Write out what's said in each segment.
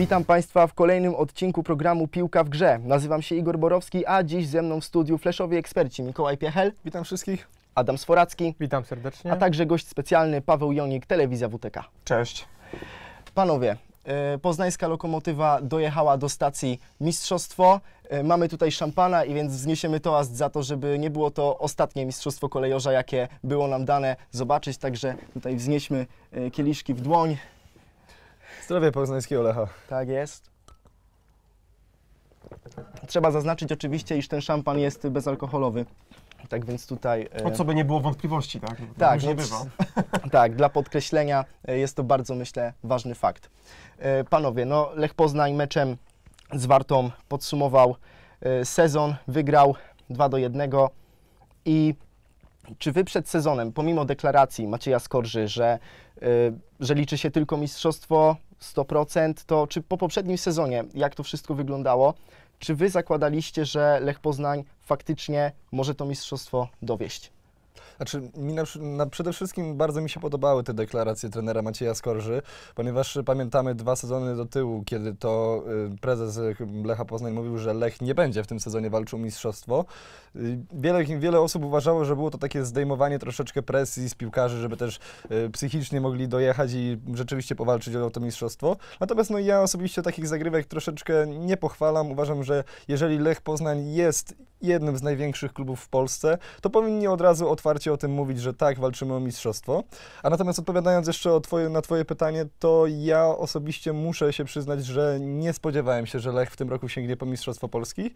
Witam Państwa w kolejnym odcinku programu Piłka w Grze. Nazywam się Igor Borowski, a dziś ze mną w studiu fleszowi eksperci Mikołaj Piechel. Witam wszystkich. Adam Sforacki. Witam serdecznie. A także gość specjalny Paweł Jonik, Telewizja WTK. Cześć. Panowie, e, poznańska lokomotywa dojechała do stacji Mistrzostwo. E, mamy tutaj szampana i więc wzniesiemy toast za to, żeby nie było to ostatnie mistrzostwo kolejorza, jakie było nam dane zobaczyć. Także tutaj wznieśmy e, kieliszki w dłoń. Zdrowie poznańskiego Lecha. Tak jest. Trzeba zaznaczyć oczywiście, iż ten szampan jest bezalkoholowy. Tak więc tutaj. E, o co by nie było wątpliwości, tak? tak, nie bywa. tak, dla podkreślenia e, jest to bardzo, myślę, ważny fakt. E, panowie, no Lech Poznań meczem z Wartą podsumował sezon, wygrał 2 do 1 i czy wy przed sezonem, pomimo deklaracji Macieja Skorży, że, że liczy się tylko mistrzostwo, 100%, to czy po poprzednim sezonie, jak to wszystko wyglądało, czy wy zakładaliście, że Lech Poznań faktycznie może to mistrzostwo dowieść? Znaczy, mi na, na, przede wszystkim bardzo mi się podobały te deklaracje trenera Macieja Skorży, ponieważ pamiętamy dwa sezony do tyłu, kiedy to y, prezes y, Lecha Poznań mówił, że Lech nie będzie w tym sezonie walczył o mistrzostwo. Y, wiele, wiele osób uważało, że było to takie zdejmowanie troszeczkę presji z piłkarzy, żeby też y, psychicznie mogli dojechać i rzeczywiście powalczyć o to mistrzostwo. Natomiast no, ja osobiście takich zagrywek troszeczkę nie pochwalam. Uważam, że jeżeli Lech Poznań jest jednym z największych klubów w Polsce, to powinni od razu otwarcie się o tym mówić, że tak, walczymy o mistrzostwo. A natomiast odpowiadając jeszcze twoje, na Twoje pytanie, to ja osobiście muszę się przyznać, że nie spodziewałem się, że Lech w tym roku sięgnie po Mistrzostwo Polski.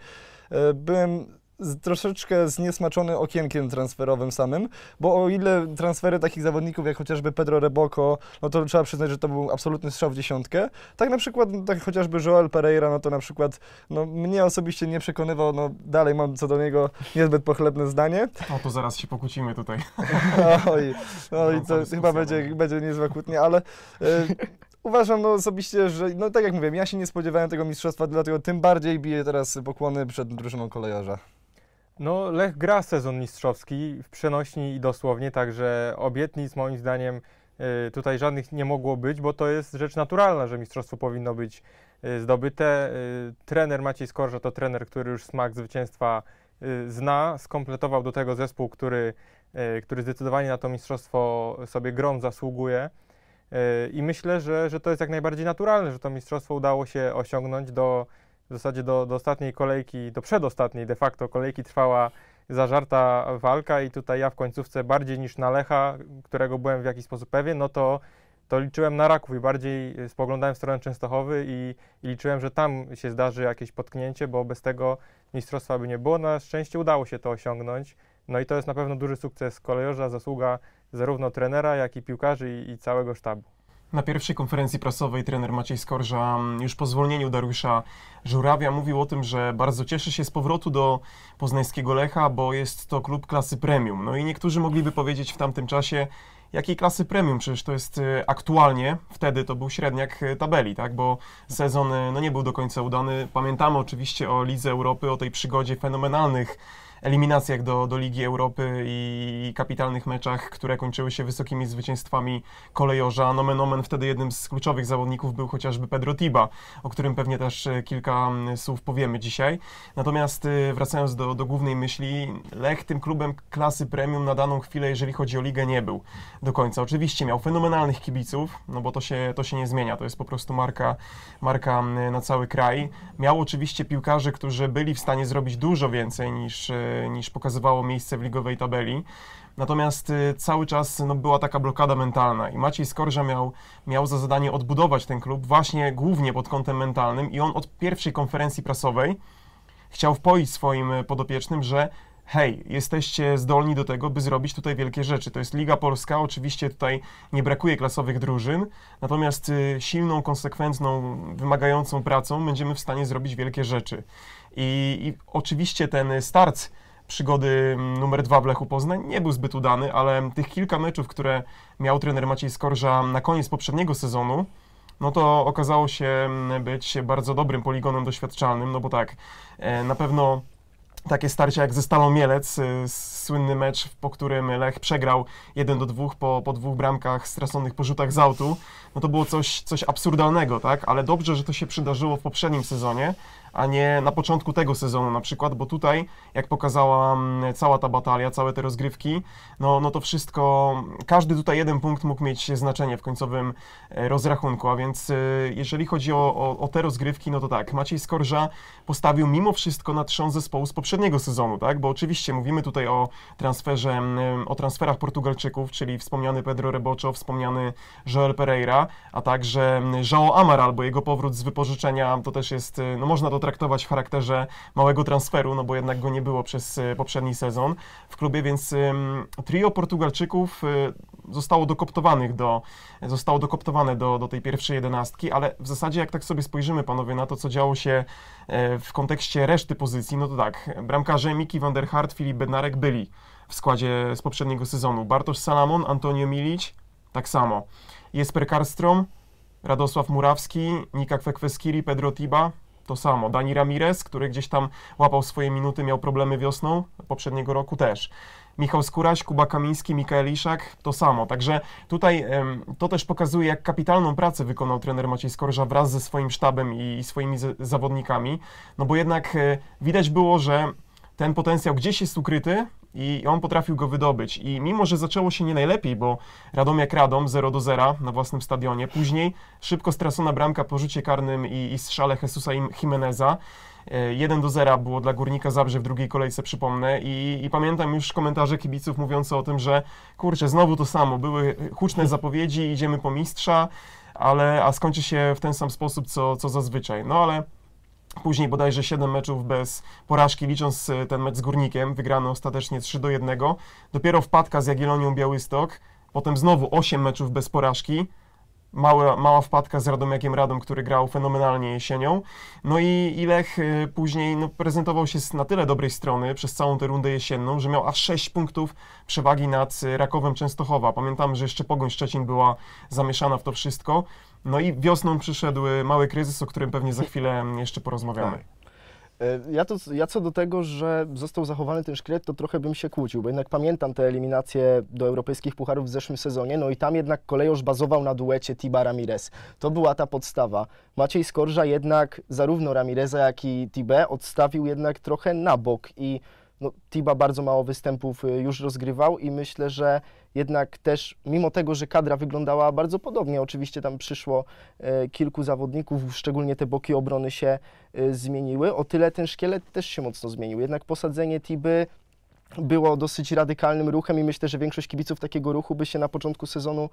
E, byłem z, troszeczkę zniesmaczony okienkiem transferowym samym, bo o ile transfery takich zawodników jak chociażby Pedro Reboko, no to trzeba przyznać, że to był absolutny strzał w dziesiątkę, tak na przykład no tak chociażby Joel Pereira, no to na przykład no, mnie osobiście nie przekonywał, no dalej mam co do niego niezbyt pochlebne zdanie. No to zaraz się pokłócimy tutaj. Oj, no i no, to chyba będzie, będzie niezła kłótnia, ale... E, uważam no, osobiście, że, no tak jak mówiłem, ja się nie spodziewałem tego mistrzostwa, dlatego tym bardziej biję teraz pokłony przed drużyną kolejarza. No, Lech gra sezon mistrzowski w przenośni i dosłownie, także obietnic moim zdaniem e, tutaj żadnych nie mogło być, bo to jest rzecz naturalna, że mistrzostwo powinno być e, zdobyte. E, trener Maciej Skorża to trener, który już smak zwycięstwa zna, skompletował do tego zespół, który, który zdecydowanie na to mistrzostwo sobie gron zasługuje. I myślę, że, że to jest jak najbardziej naturalne, że to mistrzostwo udało się osiągnąć do, w zasadzie do, do ostatniej kolejki, do przedostatniej de facto kolejki trwała zażarta walka i tutaj ja w końcówce bardziej niż na Lecha, którego byłem w jakiś sposób pewien, no to, to liczyłem na Raków i bardziej y, spoglądałem w stronę Częstochowy i, i liczyłem, że tam się zdarzy jakieś potknięcie, bo bez tego mistrzostwa by nie było. Na szczęście udało się to osiągnąć. No i to jest na pewno duży sukces kolejorza, zasługa zarówno trenera, jak i piłkarzy i, i całego sztabu. Na pierwszej konferencji prasowej trener Maciej Skorża mm, już po zwolnieniu Dariusza Żurawia mówił o tym, że bardzo cieszy się z powrotu do poznańskiego Lecha, bo jest to klub klasy premium. No i niektórzy mogliby powiedzieć w tamtym czasie, jakiej klasy premium? Przecież to jest y, aktualnie, wtedy to był średniak y, tabeli, tak? Bo sezon y, no, nie był do końca udany. Pamiętamy oczywiście o Lidze Europy, o tej przygodzie fenomenalnych eliminacjach do, do Ligi Europy i kapitalnych meczach, które kończyły się wysokimi zwycięstwami kolejorza. Nomen omen wtedy jednym z kluczowych zawodników był chociażby Pedro Tiba, o którym pewnie też e, kilka słów powiemy dzisiaj. Natomiast e, wracając do, do głównej myśli, Lech tym klubem klasy premium na daną chwilę, jeżeli chodzi o ligę, nie był do końca. Oczywiście miał fenomenalnych kibiców, no bo to się, to się nie zmienia, to jest po prostu marka, marka na cały kraj. Miał oczywiście piłkarzy, którzy byli w stanie zrobić dużo więcej niż e, niż pokazywało miejsce w ligowej tabeli. Natomiast y, cały czas no, była taka blokada mentalna i Maciej Skorża miał, miał za zadanie odbudować ten klub właśnie głównie pod kątem mentalnym i on od pierwszej konferencji prasowej chciał wpoić swoim y, podopiecznym, że hej, jesteście zdolni do tego, by zrobić tutaj wielkie rzeczy. To jest Liga Polska, oczywiście tutaj nie brakuje klasowych drużyn, natomiast y, silną, konsekwentną, wymagającą pracą będziemy w stanie zrobić wielkie rzeczy. I, i oczywiście ten start przygody mm, numer dwa w Lechu Poznań nie był zbyt udany, ale tych kilka meczów, które miał trener Maciej Skorża na koniec poprzedniego sezonu, no to okazało się mm, być bardzo dobrym poligonem doświadczalnym, no bo tak, e, na pewno takie starcia jak ze Stalą Mielec, e, słynny mecz, po którym Lech przegrał 1 do 2 po, po dwóch bramkach straconych po rzutach z autu, no to było coś, coś absurdalnego, tak? Ale dobrze, że to się przydarzyło w poprzednim sezonie, a nie na początku tego sezonu na przykład, bo tutaj, jak pokazała mm, cała ta batalia, całe te rozgrywki, no, no to wszystko, każdy tutaj jeden punkt mógł mieć znaczenie w końcowym e, rozrachunku, a więc e, jeżeli chodzi o, o, o te rozgrywki, no to tak, Maciej Skorża postawił mimo wszystko na trzon zespołu z poprzedniego sezonu, tak, bo oczywiście mówimy tutaj o transferze, o transferach Portugalczyków, czyli wspomniany Pedro Reboczo, wspomniany Joel Pereira, a także João Amaral, bo jego powrót z wypożyczenia to też jest, e, no można to potraktować w charakterze małego transferu, no bo jednak go nie było przez y, poprzedni sezon w klubie, więc trio Portugalczyków y, zostało dokoptowanych do, zostało dokoptowane do, do tej pierwszej jedenastki, ale w zasadzie jak tak sobie spojrzymy, panowie, na to, co działo się e, w kontekście reszty pozycji, no to tak, bramkarze Miki van der Hart, Filip Bednarek byli w składzie z poprzedniego sezonu. Bartosz Salamon, Antonio Milić, tak samo. Jesper Karstrom, Radosław Murawski, Nika Kwekweskiri, Pedro Tiba, to samo. Dani Ramirez, który gdzieś tam łapał swoje minuty, miał problemy wiosną poprzedniego roku też. Michał Skóraś, Kuba Kamiński, Mikael Iszak, to samo. Także tutaj to też pokazuje, jak kapitalną pracę wykonał trener Maciej Skorża wraz ze swoim sztabem i swoimi zawodnikami. No bo jednak e, widać było, że ten potencjał gdzieś jest ukryty i on potrafił go wydobyć. I mimo, że zaczęło się nie najlepiej, bo Radom jak Radom, 0 do 0 na własnym stadionie, później szybko stracona bramka po rzucie karnym i, i strzale Jesusa Jimeneza, 1 e, do 0 było dla Górnika Zabrze w drugiej kolejce, przypomnę. I, I, pamiętam już komentarze kibiców mówiące o tym, że kurczę, znowu to samo. Były huczne zapowiedzi, idziemy po mistrza, ale, a skończy się w ten sam sposób, co, co zazwyczaj. No ale Później bodajże 7 meczów bez porażki, licząc e, ten mecz z Górnikiem, wygrano ostatecznie 3 do 1. Dopiero wpadka z Jagiellonią Białystok, potem znowu 8 meczów bez porażki, mała, mała wpadka z Radomiakiem Radom, który grał fenomenalnie jesienią. No i, ilech e, później no, prezentował się na tyle dobrej strony przez całą tę rundę jesienną, że miał aż 6 punktów przewagi nad e, Rakowem Częstochowa. Pamiętam, że jeszcze Pogoń Szczecin była zamieszana w to wszystko. No i wiosną przyszedł mały kryzys, o którym pewnie za chwilę jeszcze porozmawiamy. Tak. E, ja, to, ja co do tego, że został zachowany ten szkielet, to trochę bym się kłócił, bo jednak pamiętam te eliminacje do europejskich pucharów w zeszłym sezonie, no i tam jednak kolejorz bazował na duecie Tiba Ramirez. To była ta podstawa. Maciej Skorża jednak zarówno Ramireza, jak i Tibę odstawił jednak trochę na bok i no, Tiba bardzo mało występów y, już rozgrywał i myślę, że jednak też, mimo tego, że kadra wyglądała bardzo podobnie, oczywiście tam przyszło y, kilku zawodników, szczególnie te boki obrony się y, zmieniły, o tyle ten szkielet też się mocno zmienił. Jednak posadzenie Tiby było dosyć radykalnym ruchem i myślę, że większość kibiców takiego ruchu by się na początku sezonu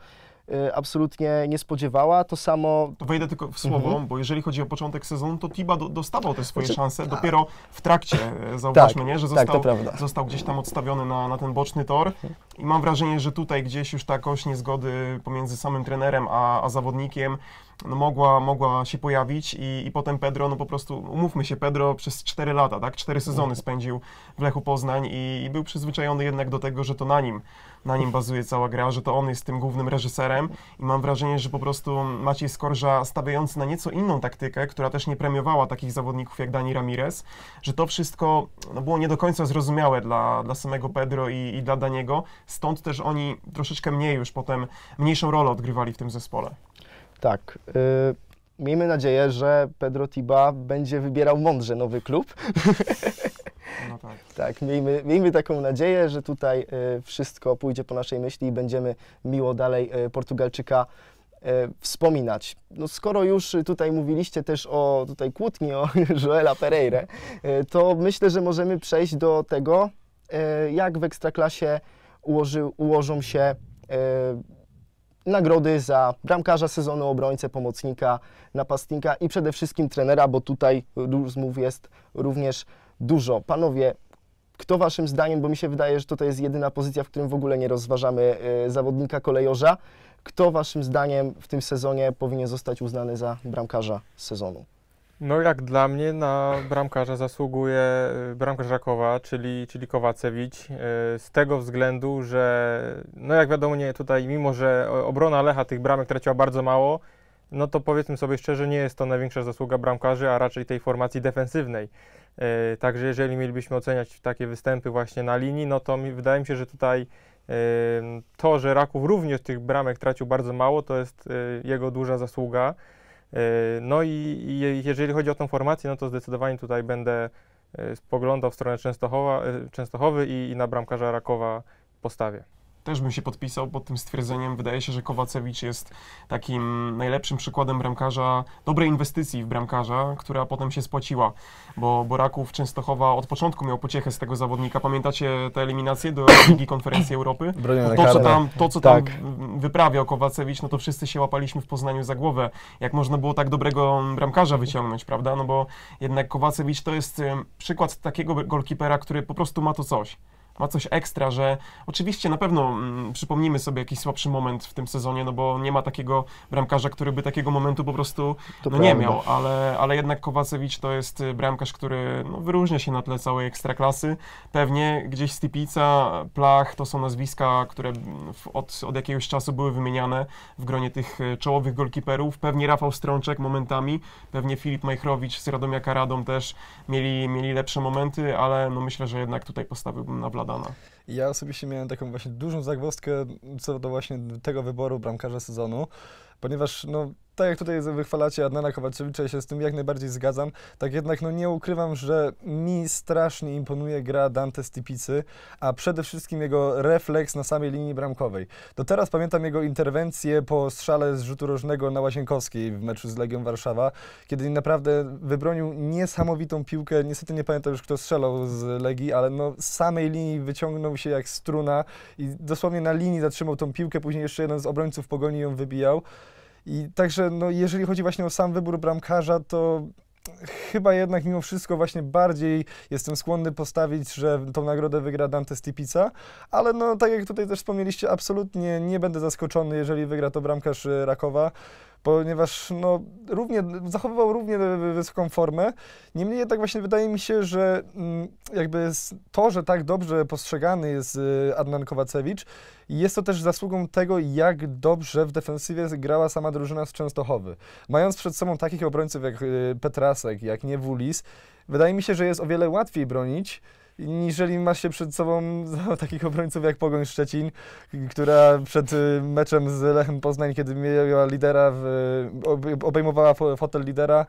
Y, absolutnie nie spodziewała. To samo. To wejdę tylko w słowo, mhm. bo jeżeli chodzi o początek sezonu, to Tiba do, dostawał te swoje znaczy, szanse dopiero w trakcie, e, zauważmy, tak, nie? że tak, został, tak, został gdzieś tam odstawiony na, na ten boczny tor. I mam wrażenie, że tutaj gdzieś już ta kość niezgody pomiędzy samym trenerem a, a zawodnikiem no, mogła, mogła się pojawić i, i potem Pedro, no po prostu, umówmy się, Pedro przez 4 lata, tak, 4 sezony spędził w Lechu Poznań i, i był przyzwyczajony jednak do tego, że to na nim, na nim bazuje cała gra, że to on jest tym głównym reżyserem trenerem i mam wrażenie, że po prostu Maciej Skorża stawiający na nieco inną taktykę, która też nie premiowała takich zawodników jak Dani Ramirez, że to wszystko no, było nie do końca zrozumiałe dla, dla samego Pedro i, i dla Daniego, stąd też oni troszeczkę mniej już potem, mniejszą rolę odgrywali w tym zespole. Tak. Y miejmy nadzieję, że Pedro Tiba będzie wybierał mądrze nowy klub. No tak. tak, miejmy, miejmy taką nadzieję, że tutaj e, wszystko pójdzie po naszej myśli i będziemy miło dalej e, Portugalczyka e, wspominać. No skoro już tutaj mówiliście też o tutaj kłótni o Joela Pereire, to myślę, że możemy przejść do tego, jak w Ekstraklasie ułoży, ułożą się nagrody za bramkarza sezonu, obrońcę, pomocnika, napastnika i przede wszystkim trenera, bo tutaj rozmów jest również dużo. Panowie, kto waszym zdaniem, bo mi się wydaje, że to jest jedyna pozycja, w którym w ogóle nie rozważamy e, zawodnika kolejorza, kto waszym zdaniem w tym sezonie powinien zostać uznany za bramkarza sezonu? No jak dla mnie na bramkarza zasługuje e, bramkarz Rakowa, czyli, czyli Kowacewicz, e, z tego względu, że no jak wiadomo, nie tutaj, mimo że obrona Lecha tych bramek traciła bardzo mało, no to powiedzmy sobie szczerze, nie jest to największa zasługa bramkarzy, a raczej tej formacji defensywnej. E, także jeżeli mielibyśmy oceniać takie występy właśnie na linii, no to mi, wydaje mi się, że tutaj e, to, że Raków również tych bramek tracił bardzo mało, to jest e, jego duża zasługa. No i jeżeli chodzi o tą formację, no to zdecydowanie tutaj będę spoglądał w stronę Częstochowa, Częstochowy i, i na bramkarza Rakowa postawię. Też bym się podpisał pod tym stwierdzeniem. Wydaje się, że Kowacewicz jest takim najlepszym przykładem bramkarza, dobrej inwestycji w bramkarza, która potem się spłaciła, bo Boraków Częstochowa od początku miał pociechę z tego zawodnika. Pamiętacie te eliminacje do Ligi Konferencji Europy? to, co tam, to, co tam tak. wyprawiał Kowacewicz, no to wszyscy się łapaliśmy w Poznaniu za głowę. Jak można było tak dobrego bramkarza wyciągnąć, prawda? No bo jednak Kowacewicz to jest przykład takiego golkipera, który po prostu ma to coś ma coś ekstra, że oczywiście na pewno mm, przypomnimy sobie jakiś słabszy moment w tym sezonie, no bo nie ma takiego bramkarza, który by takiego momentu po prostu no, nie miał, ale, ale jednak Kowacewicz to jest y, bramkarz, który no, wyróżnia się na tle całej ekstraklasy. Pewnie gdzieś Stipica, Plach to są nazwiska, które mm, w, od, od jakiegoś czasu były wymieniane w gronie tych y, czołowych golkiperów. Pewnie Rafał Strączek momentami, pewnie Filip Majchrowicz z Radomiaka Radą też mieli, mieli lepsze momenty, ale no myślę, że jednak tutaj postawiłbym na Wlada Maradona. Ja osobiście miałem taką właśnie dużą zagwozdkę co do właśnie tego wyboru bramkarza sezonu, ponieważ no, tak jak tutaj wychwalacie Adnana Kowaczewicza, ja się z tym jak najbardziej zgadzam, tak jednak no nie ukrywam, że mi strasznie imponuje gra Dante Stipicy, a przede wszystkim jego refleks na samej linii bramkowej. Do teraz pamiętam jego interwencję po strzale z rzutu rożnego na Łazienkowskiej w meczu z Legią Warszawa, kiedy naprawdę wybronił niesamowitą piłkę, niestety nie pamiętam już kto strzelał z Legii, ale no z samej linii wyciągnął się jak struna i dosłownie na linii zatrzymał tą piłkę, później jeszcze jeden z obrońców Pogoni ją wybijał. I także, no, jeżeli chodzi właśnie o sam wybór bramkarza, to chyba jednak mimo wszystko właśnie bardziej jestem skłonny postawić, że tą nagrodę wygra Dante Stipica, ale no tak jak tutaj też wspomnieliście, absolutnie nie będę zaskoczony, jeżeli wygra to bramkarz e, Rakowa, ponieważ no równie, zachowywał równie e, wysoką formę, niemniej jednak właśnie wydaje mi się, że mm, jakby to, że tak dobrze postrzegany jest e, Adnan Kowacewicz, jest to też zasługą tego, jak dobrze w defensywie grała sama drużyna z Częstochowy. Mając przed sobą takich obrońców jak y, Petrasek, jak Niewulis, wydaje mi się, że jest o wiele łatwiej bronić niżeli ma się przed sobą takich obrońców jak Pogoń Szczecin, która przed y, meczem z Lechem Poznań, kiedy miała lidera, w, obejmowała fotel lidera,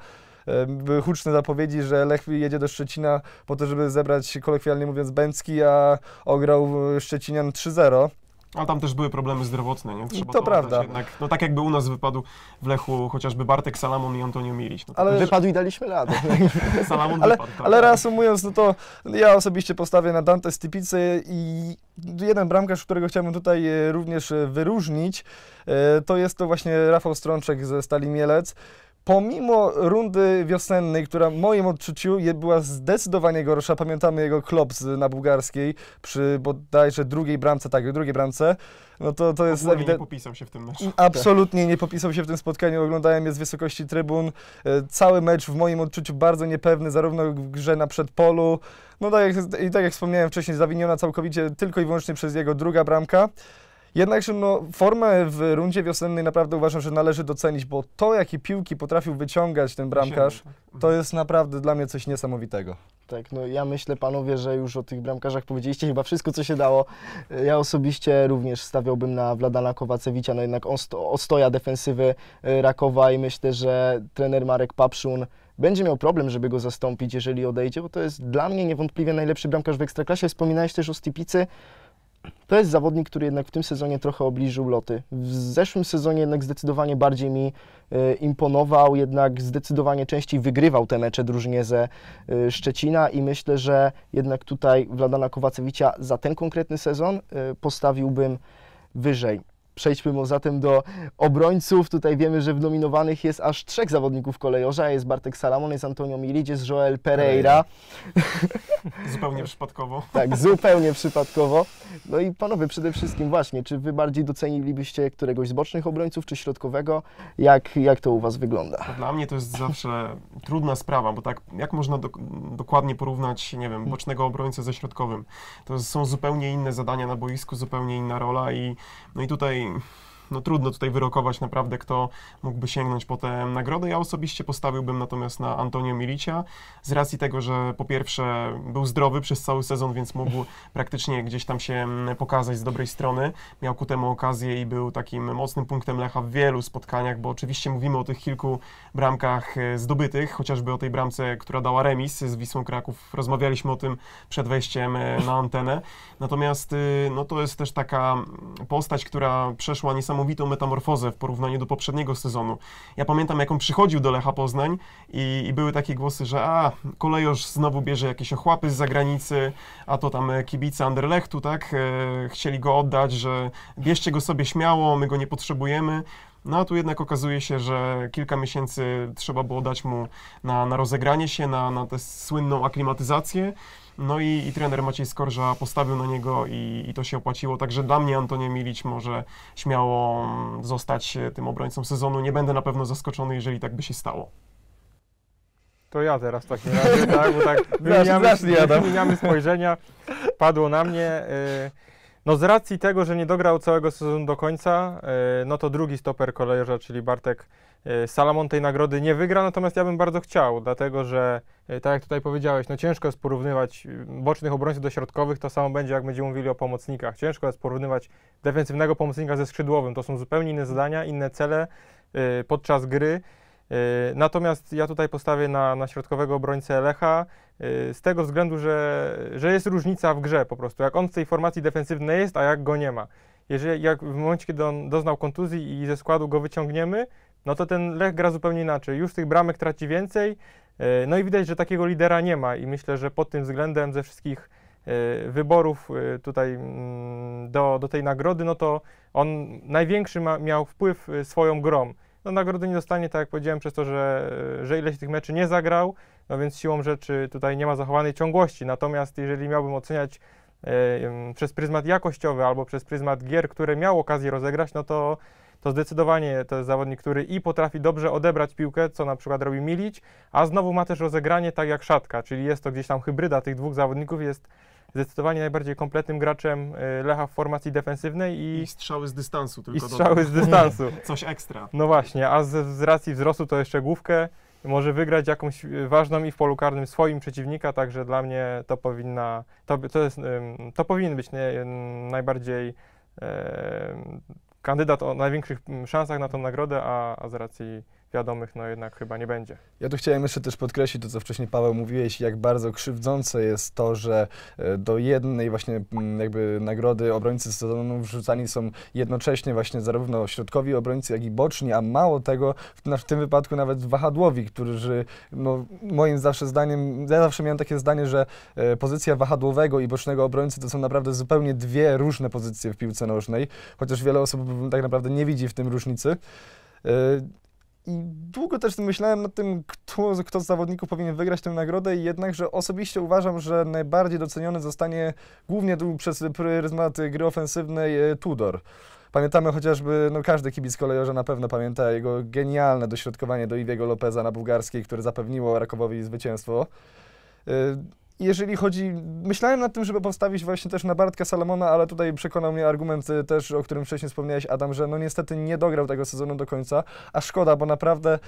y, były huczne zapowiedzi, że Lech jedzie do Szczecina po to, żeby zebrać kolokwialnie mówiąc Bęcki, a ograł Szczecinian 3-0. Ale tam też były problemy zdrowotne, nie? Trzeba to, to prawda. Jednak, no tak jakby u nas wypadł w Lechu chociażby Bartek Salamon i Antonio Milić. No, ale wypadł i daliśmy radę. Salamon ale, wypadł. Tak. Ale reasumując, no to ja osobiście postawię na Dante Stipicy i jeden bramkarz, którego chciałbym tutaj e, również e, wyróżnić, e, to jest to właśnie Rafał Strączek ze Stali Mielec, pomimo rundy wiosennej, która w moim odczuciu była zdecydowanie gorsza, pamiętamy jego klops na bułgarskiej przy bodajże drugiej bramce, tak, drugiej bramce, no to, to jest ewidentnie... nie popisał się w tym meczu. Absolutnie nie popisał się w tym spotkaniu, oglądałem je z wysokości trybun. E, cały mecz w moim odczuciu bardzo niepewny, zarówno w grze na przedpolu, no tak jak, i tak jak wspomniałem wcześniej, zawiniona całkowicie tylko i wyłącznie przez jego druga bramka. Jednakże no, formę w rundzie wiosennej naprawdę uważam, że należy docenić, bo to, jakie piłki potrafił wyciągać ten bramkarz, tak. to jest naprawdę dla mnie coś niesamowitego. Tak, no ja myślę panowie, że już o tych bramkarzach powiedzieliście chyba wszystko, co się dało. Ja osobiście również stawiałbym na Wladana Kowacewicza, no jednak on sto, ostoja defensywy y, Rakowa i myślę, że trener Marek Papszun będzie miał problem, żeby go zastąpić, jeżeli odejdzie, bo to jest dla mnie niewątpliwie najlepszy bramkarz w Ekstraklasie. Wspominałeś też o Stipicy. To jest zawodnik, który jednak w tym sezonie trochę obniżył loty. W zeszłym sezonie jednak zdecydowanie bardziej mi y, imponował, jednak zdecydowanie częściej wygrywał te mecze drużynie ze y, Szczecina i myślę, że jednak tutaj Wladana Kowacewicia za ten konkretny sezon y, postawiłbym wyżej. Przejdźmy mu zatem do obrońców. Tutaj wiemy, że w nominowanych jest aż trzech zawodników kolejorza. Jest Bartek Salamon, jest Antonio Milic, jest Joel Pereira. zupełnie przypadkowo. Tak, zupełnie przypadkowo. No i panowie, przede wszystkim właśnie, czy wy bardziej docenilibyście któregoś z bocznych obrońców, czy środkowego? Jak, jak to u was wygląda? No dla mnie to jest zawsze trudna sprawa, bo tak, jak można do, dokładnie porównać, nie wiem, bocznego obrońcę ze środkowym? To są zupełnie inne zadania na boisku, zupełnie inna rola i no i tutaj meeting. no trudno tutaj wyrokować naprawdę, kto mógłby sięgnąć po tę nagrodę. Ja osobiście postawiłbym natomiast na Antonio Milicia, z racji tego, że po pierwsze był zdrowy przez cały sezon, więc mógł praktycznie gdzieś tam się mm, pokazać z dobrej strony. Miał ku temu okazję i był takim mocnym punktem Lecha w wielu spotkaniach, bo oczywiście mówimy o tych kilku bramkach e, zdobytych, chociażby o tej bramce, która dała remis z Wisłą Kraków. Rozmawialiśmy o tym przed wejściem e, na antenę. Natomiast e, no, to jest też taka postać, która przeszła niesamowicie niesamowitą metamorfozę w porównaniu do poprzedniego sezonu. Ja pamiętam, jak on przychodził do Lecha Poznań i, i były takie głosy, że a, kolejorz znowu bierze jakieś ochłapy z zagranicy, a to tam e, kibice Anderlechtu, tak, e, chcieli go oddać, że bierzcie go sobie śmiało, my go nie potrzebujemy. No a tu jednak okazuje się, że kilka miesięcy trzeba było dać mu na, na rozegranie się, na, na tę słynną aklimatyzację. No i, i trener Maciej Skorża postawił na niego i, i, to się opłaciło. Także dla mnie Antonie Milić może śmiało mm, zostać e, tym obrońcą sezonu. Nie będę na pewno zaskoczony, jeżeli tak by się stało. To ja teraz w takim razie, tak, bo tak wymieniamy, wymieniamy spojrzenia, padło na mnie. Yy. No z racji tego, że nie dograł całego sezonu do końca, e, no to drugi stoper kolejorza, czyli Bartek e, Salamon tej nagrody nie wygra, natomiast ja bym bardzo chciał, dlatego że e, tak jak tutaj powiedziałeś, no ciężko jest porównywać bocznych obrońców do środkowych, to samo będzie jak będziemy mówili o pomocnikach. Ciężko jest porównywać defensywnego pomocnika ze skrzydłowym, to są zupełnie inne zadania, inne cele podczas gry. E, natomiast ja tutaj postawię na, na środkowego obrońcę Lecha e, z tego względu, że, że jest różnica w grze po prostu. Jak on w tej formacji defensywnej jest, a jak go nie ma. Jeżeli jak w momencie, kiedy on doznał kontuzji i ze składu go wyciągniemy, no to ten Lech gra zupełnie inaczej. Już tych bramek traci więcej, e, no i widać, że takiego lidera nie ma i myślę, że pod tym względem ze wszystkich wyborów tutaj mm, do, do tej nagrody, no to on największy ma, miał wpływ swoją grą no, nagrody nie dostanie, tak jak powiedziałem, przez to, że, e, że ileś tych meczy nie zagrał, no więc siłą rzeczy tutaj nie ma zachowanej ciągłości. Natomiast jeżeli miałbym oceniać e, przez pryzmat jakościowy albo przez pryzmat gier, które miał okazję rozegrać, no to, to zdecydowanie to jest zawodnik, który i potrafi dobrze odebrać piłkę, co na przykład robi Milić, a znowu ma też rozegranie tak jak Szatka, czyli jest to gdzieś tam hybryda tych dwóch zawodników, jest zdecydowanie najbardziej kompletnym graczem y, Lecha w formacji defensywnej i, I strzały z dystansu tylko. I strzały z dystansu. Coś ekstra. No właśnie, a z, z racji wzrostu to jeszcze główkę może wygrać jakąś y, ważną i w polu karnym swoim przeciwnika, także dla mnie to powinna, to, to, jest, to powinien być nie, najbardziej e, kandydat o największych szansach na tą nagrodę, a, a z racji wiadomych no jednak chyba nie będzie. Ja tu chciałem jeszcze też podkreślić to, co wcześniej Paweł mówiłeś, jak bardzo krzywdzące jest to, że e, do jednej właśnie mm, jakby nagrody obrońcy sezonu wrzucani są jednocześnie właśnie zarówno środkowi obrońcy, jak i boczni, a mało tego, w, tym wypadku nawet wahadłowi, którzy no, moim zawsze zdaniem, ja zawsze miałem takie zdanie, że e, pozycja wahadłowego i bocznego obrońcy to są naprawdę zupełnie dwie różne pozycje w piłce nożnej, chociaż wiele osób tak naprawdę nie widzi w tym różnicy. E, i długo też myślałem nad tym, kto, kto z zawodników powinien wygrać tę nagrodę, jednakże osobiście uważam, że najbardziej doceniony zostanie głównie przez pryzmat gry ofensywnej e, Tudor. Pamiętamy chociażby, no każdy kibic kolejorza na pewno pamięta jego genialne dośrodkowanie do Iwiego Lopeza na bułgarskiej, które zapewniło Rakowowi zwycięstwo. E, jeżeli chodzi, myślałem nad tym, żeby postawić właśnie też na Bartka Salomona, ale tutaj przekonał mnie argument y, też, o którym wcześniej wspomniałeś, Adam, że no niestety nie dograł tego sezonu do końca, a szkoda, bo naprawdę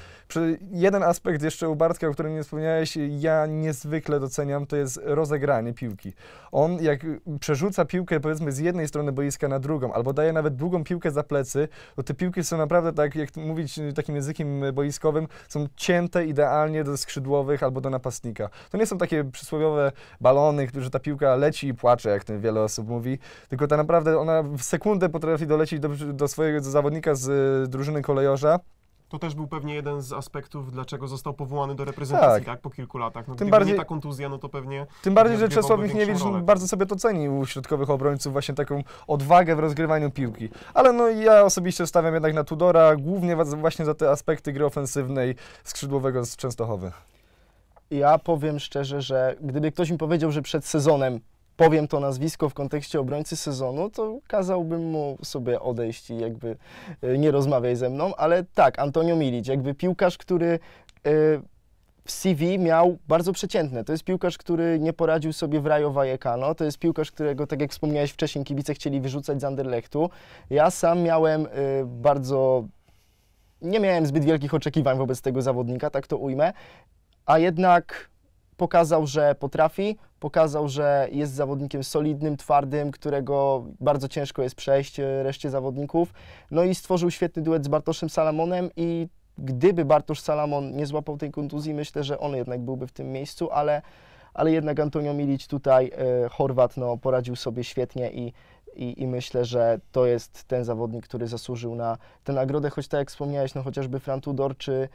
jeden aspekt jeszcze u Bartka, o którym nie wspomniałeś, ja niezwykle doceniam, to jest rozegranie piłki. On jak przerzuca piłkę powiedzmy z jednej strony boiska na drugą, albo daje nawet długą piłkę za plecy, to te piłki są naprawdę tak, jak mówić y, takim językiem y, boiskowym, są cięte idealnie do skrzydłowych albo do napastnika. To nie są takie przysłowiowe kolorowe balony, którzy ta piłka leci i płacze, jak ten wiele osób mówi, tylko ta naprawdę ona w sekundę potrafi dolecieć do, do swojego zawodnika z e, drużyny kolejorza. To też był pewnie jeden z aspektów, dlaczego został powołany do reprezentacji, tak, tak po kilku latach. No, tym bardziej ta kontuzja, no to pewnie. Tym bardziej, że Czesław Michniewicz bardzo sobie to ceni u środkowych obrońców, właśnie taką odwagę w rozgrywaniu piłki. Ale no ja osobiście stawiam jednak na Tudora, głównie właśnie za te aspekty gry ofensywnej skrzydłowego z Częstochowy ja powiem szczerze, że gdyby ktoś mi powiedział, że przed sezonem powiem to nazwisko w kontekście obrońcy sezonu, to kazałbym mu sobie odejść i jakby e, nie rozmawiaj ze mną, ale tak, Antonio Milić, jakby piłkarz, który e, w CV miał bardzo przeciętne. To jest piłkarz, który nie poradził sobie w Rajo Vallecano, to jest piłkarz, którego, tak jak wspomniałeś wcześniej, kibice chcieli wyrzucać z Anderlechtu. Ja sam miałem e, bardzo nie miałem zbyt wielkich oczekiwań wobec tego zawodnika, tak to ujmę a jednak pokazał, że potrafi, pokazał, że jest zawodnikiem solidnym, twardym, którego bardzo ciężko jest przejść e, reszcie zawodników. No i stworzył świetny duet z Bartoszem Salamonem i gdyby Bartosz Salamon nie złapał tej kontuzji, myślę, że on jednak byłby w tym miejscu, ale, ale jednak Antonio Milić tutaj, y, Chorwat, no, poradził sobie świetnie i, i, i, myślę, że to jest ten zawodnik, który zasłużył na tę nagrodę, choć tak jak wspomniałeś, no chociażby Frank Tudor czy,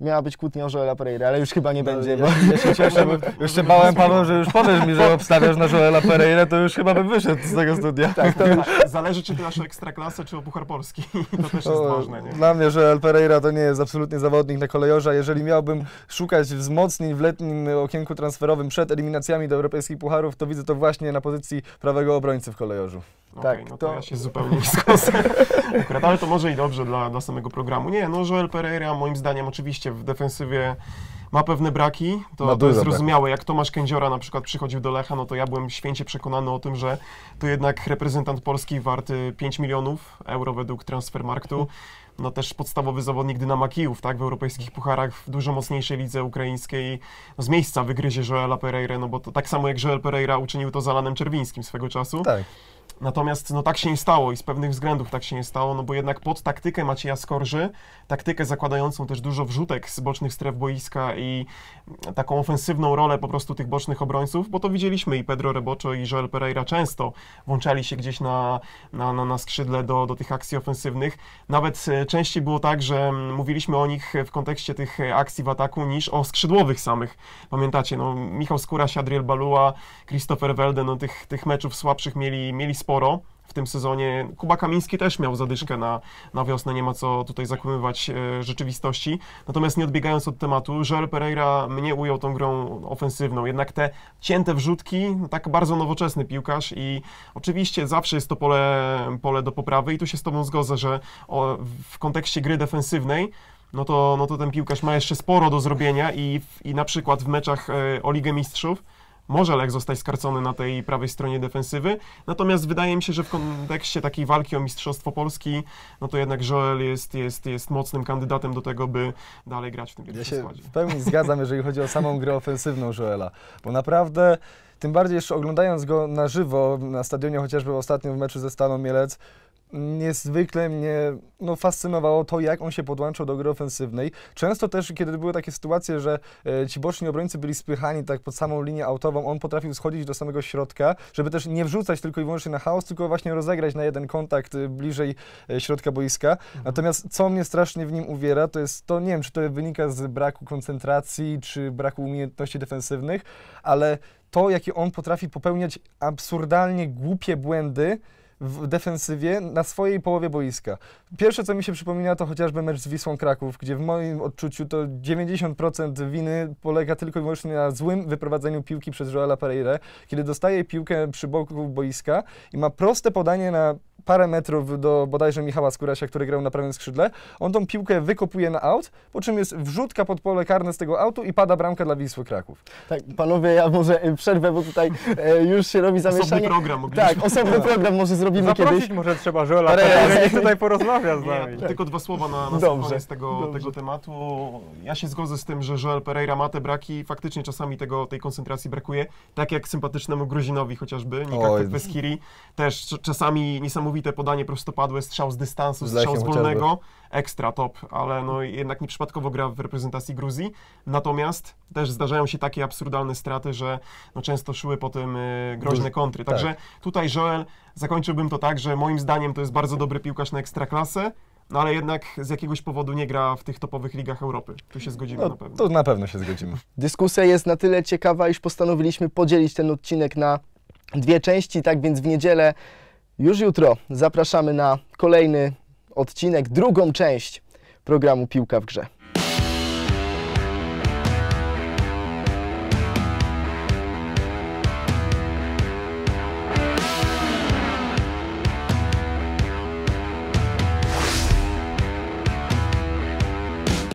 Miała być kłótnia o Joela Pereira, ale już chyba nie no, będzie, bo... Ja się cieszę, bo już się bałem, Paweł, że już powiesz mi, że obstawiasz na Joela Pereira, to już chyba bym wyszedł z tego studia. Tak, to już... Tak, zależy, czy grasz o Ekstraklasę, czy o Puchar Polski. To też jest ważne, nie? Dla mnie Joel Pereira to nie jest absolutnie zawodnik na kolejorza. Jeżeli miałbym szukać wzmocnień w letnim okienku transferowym przed eliminacjami do europejskich pucharów, to widzę to właśnie na pozycji prawego obrońcy w kolejorzu. Okay, tak, no to, to ja się zupełnie nie ale to może i dobrze dla, dla samego programu. Nie, no Joel Pereira moim zdaniem oczywiście w defensywie ma pewne braki, to, to jest zrozumiałe. Braki. Jak Tomasz Kędziora na przykład przychodził do Lecha, no to ja byłem święcie przekonany o tym, że to jednak reprezentant Polski warty 5 milionów euro według Transfermarktu. No też podstawowy zawodnik Dynama Kijów, tak, w europejskich pucharach, w dużo mocniejszej lidze ukraińskiej. No, z miejsca wygryzie Joela Pereira, no bo to tak samo jak Joel Pereira uczynił to z Alanem Czerwińskim swego czasu. Tak. Natomiast no tak się nie stało i z pewnych względów tak się nie stało, no bo jednak pod taktykę Macieja Skorży, taktykę zakładającą też dużo wrzutek z bocznych stref boiska i taką ofensywną rolę po prostu tych bocznych obrońców, bo to widzieliśmy i Pedro Reboczo i Joel Pereira często włączali się gdzieś na, na, na, na skrzydle do, do tych akcji ofensywnych. Nawet e, częściej było tak, że mm, mówiliśmy o nich w kontekście tych akcji w ataku niż o skrzydłowych samych. Pamiętacie, no Michał Skóra, Adriel Balua, Christopher Welde, no tych, tych meczów słabszych mieli, mieli sporo w tym sezonie. Kuba Kamiński też miał zadyszkę na, na wiosnę, nie ma co tutaj zakłamywać e, rzeczywistości. Natomiast nie odbiegając od tematu, Joel Pereira mnie ujął tą grą ofensywną. Jednak te cięte wrzutki, no tak bardzo nowoczesny piłkarz i oczywiście zawsze jest to pole, pole do poprawy i tu się z Tobą zgodzę, że o, w kontekście gry defensywnej no to, no to ten piłkarz ma jeszcze sporo do zrobienia i, i na przykład w meczach e, o Ligę Mistrzów może Lech zostać skarcony na tej prawej stronie defensywy. Natomiast wydaje mi się, że w kontekście takiej walki o Mistrzostwo Polski, no to jednak Joel jest, jest, jest mocnym kandydatem do tego, by dalej grać w tym pierwszym ja się w pełni zgadzam, jeżeli chodzi o samą grę ofensywną Joela, bo naprawdę... Tym bardziej jeszcze oglądając go na żywo na stadionie, chociażby ostatnio w meczu ze Staną Mielec, niezwykle mnie no, fascynowało to, jak on się podłączał do gry ofensywnej. Często też, kiedy były takie sytuacje, że e, ci boczni obrońcy byli spychani tak pod samą linię autową, on potrafił schodzić do samego środka, żeby też nie wrzucać tylko i wyłącznie na chaos, tylko właśnie rozegrać na jeden kontakt e, bliżej e, środka boiska. Mhm. Natomiast co mnie strasznie w nim uwiera, to jest to, nie wiem, czy to wynika z braku koncentracji, czy braku umiejętności defensywnych, ale to, jakie on potrafi popełniać absurdalnie głupie błędy, w defensywie na swojej połowie boiska. Pierwsze, co mi się przypomina, to chociażby mecz z Wisłą Kraków, gdzie w moim odczuciu to 90% winy polega tylko i wyłącznie na złym wyprowadzeniu piłki przez Joela Pereira, kiedy dostaje piłkę przy boku boiska i ma proste podanie na parę metrów do bodajże Michała Skórasia, który grał na prawym skrzydle. On tą piłkę wykopuje na aut, po czym jest wrzutka pod pole karne z tego autu i pada bramka dla Wisły Kraków. Tak, panowie, ja może przerwę, bo tutaj e, już się robi zamieszanie. Tak, osobny program. Mogliśmy. Tak, osobny program może zrobimy Zaprosić kiedyś. może trzeba Żola, niech tutaj porozmawia z nami. Tylko dwa słowa na, na dobrze, koniec tego, tego tematu. Ja się zgodzę z tym, że Joel Pereira ma te braki. Faktycznie czasami tego, tej koncentracji brakuje. Tak jak sympatycznemu Gruzinowi chociażby, Nika Kweskiri. Też czasami niesamowicie niesamowite podanie prostopadłe, strzał z dystansu, z strzał z wolnego, ekstra top, ale no jednak nieprzypadkowo gra w reprezentacji Gruzji. Natomiast też zdarzają się takie absurdalne straty, że no często szyły po tym y, groźne kontry. Także tak. tutaj Joel, zakończyłbym to tak, że moim zdaniem to jest bardzo dobry piłkarz na ekstraklasę, no ale jednak z jakiegoś powodu nie gra w tych topowych ligach Europy. Tu się zgodzimy no, na pewno. To na pewno się zgodzimy. Dyskusja jest na tyle ciekawa, iż postanowiliśmy podzielić ten odcinek na dwie części, tak więc w niedzielę już jutro zapraszamy na kolejny odcinek, drugą część programu Piłka w Grze.